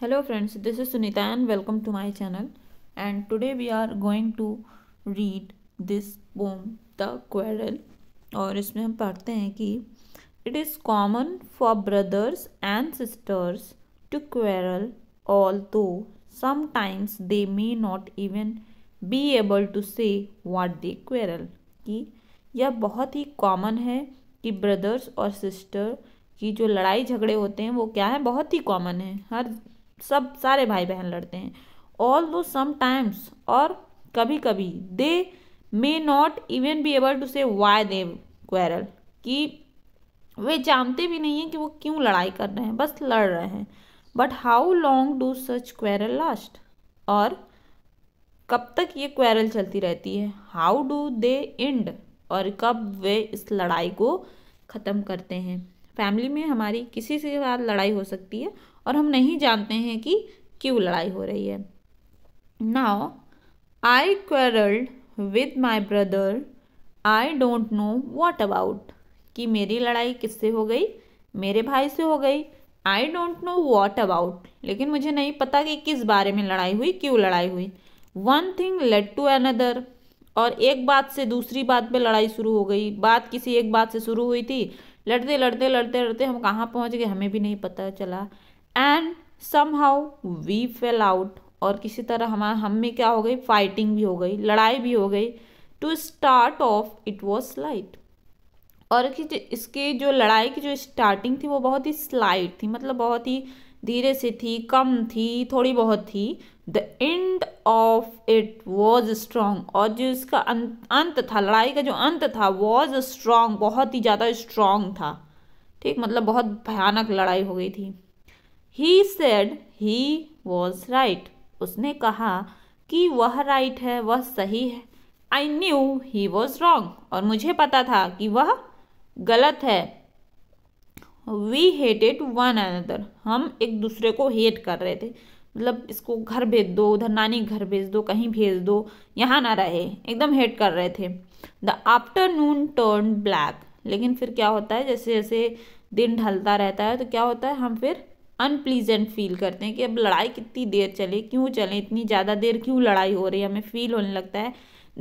hello friends this is Sunita and welcome to my channel and today we are going to read this poem the quarrel और इसमें हम पढ़ते हैं कि it is common for brothers and sisters to quarrel although sometimes they may not even be able to say what they quarrel कि यह बहुत ही common है कि ब्रदर्स और सिस्टर की जो लड़ाई झगड़े होते हैं वो क्या है बहुत ही कॉमन है हर सब सारे भाई बहन लड़ते हैं ऑल दो समटाइम्स और कभी कभी they may not even be able to say why they quarrel कि वे जानते भी नहीं हैं कि वो क्यों लड़ाई कर रहे हैं बस लड़ रहे हैं but how long do such quarrel last और कब तक ये क्वेरल चलती रहती है हाउ डू दे एंड और कब वे इस लड़ाई को ख़त्म करते हैं फैमिली में हमारी किसी से साथ लड़ाई हो सकती है और हम नहीं जानते हैं कि क्यों लड़ाई हो रही है now I quarrelled with my brother I don't know what about कि मेरी लड़ाई किससे हो गई मेरे भाई से हो गई I don't know what about लेकिन मुझे नहीं पता कि किस बारे में लड़ाई हुई क्यों लड़ाई हुई one thing led to another और एक बात से दूसरी बात पे लड़ाई शुरू हो गई बात किसी एक बात से शुरू हुई थी लड़ते लड़ते लड़ते लड़ते हम कहाँ पहुँच गए हमें भी नहीं पता चला and somehow we fell out और किसी तरह हमारा हम में क्या हो गई फाइटिंग भी हो गई लड़ाई भी हो गई to start off it was slight और कि इसके जो लड़ाई की जो स्टार्टिंग थी वो बहुत ही स्लाइट थी मतलब बहुत ही धीरे से थी कम थी थोड़ी बहुत थी the end of it was strong और जो इसका अं-, अंत था लड़ाई का जो अंत था वॉज स्ट्रॉन्ग बहुत ही ज़्यादा स्ट्रांग था ठीक मतलब बहुत भयानक लड़ाई हो गई थी he said he was right उसने कहा कि वह राइट right है वह सही है I knew he was wrong और मुझे पता था कि वह गलत है वी हेटेड वन अनदर हम एक दूसरे को हेट कर रहे थे मतलब इसको घर भेज दो उधर नानी घर भेज दो कहीं भेज दो यहाँ ना रहे एकदम हेट कर रहे थे द आफ्टरनून टर्न ब्लैक लेकिन फिर क्या होता है जैसे जैसे दिन ढलता रहता है तो क्या होता है हम फिर अनप्लीजेंट फील करते हैं कि अब लड़ाई कितनी देर चले क्यों चले इतनी ज़्यादा देर क्यों लड़ाई हो रही है हमें फील होने लगता है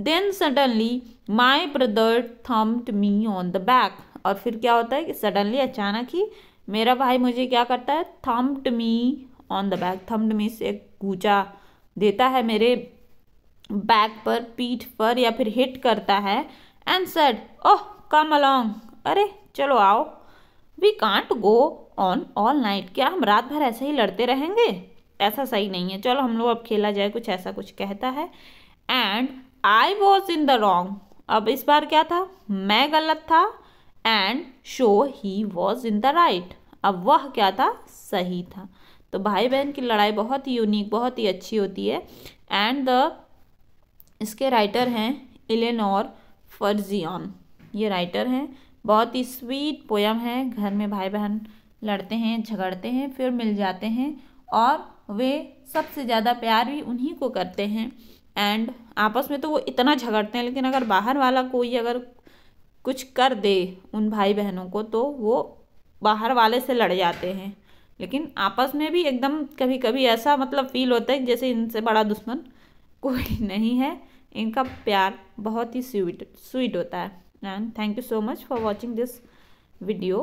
then suddenly my brother thumped me on the back और फिर क्या होता है कि सडनली अचानक ही मेरा भाई मुझे क्या करता है thumped me on the back thumped means एक कूचा देता है मेरे बैक पर पीठ पर या फिर हिट करता है and said oh come along अरे चलो आओ we can't go on all night क्या हम रात भर ऐसे ही लड़ते रहेंगे ऐसा सही नहीं है चलो हम लोग अब खेला जाए कुछ ऐसा कुछ कहता है and I was in the wrong अब इस बार क्या था मैं गलत था and so he was in the right अब वह क्या था सही था तो भाई बहन की लड़ाई बहुत ही यूनिक बहुत ही अच्छी होती है एंड द इसके राइटर हैं इलेनोर फर्जियन ये राइटर हैं बहुत ही स्वीट पोयम है घर में भाई बहन लड़ते हैं झगड़ते हैं फिर मिल जाते हैं और वे सबसे ज़्यादा प्यार भी उन्हीं को करते हैं एंड आपस में तो वो इतना झगड़ते हैं लेकिन अगर बाहर वाला कोई अगर कुछ कर दे उन भाई बहनों को तो वो बाहर वाले से लड़ जाते हैं लेकिन आपस में भी एकदम कभी कभी ऐसा मतलब फील होता है जैसे इनसे बड़ा दुश्मन कोई नहीं है इनका प्यार बहुत ही स्वीट स्वीट होता है and thank you so much for watching this video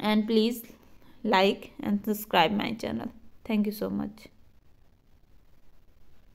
and please like and subscribe my channel thank you so much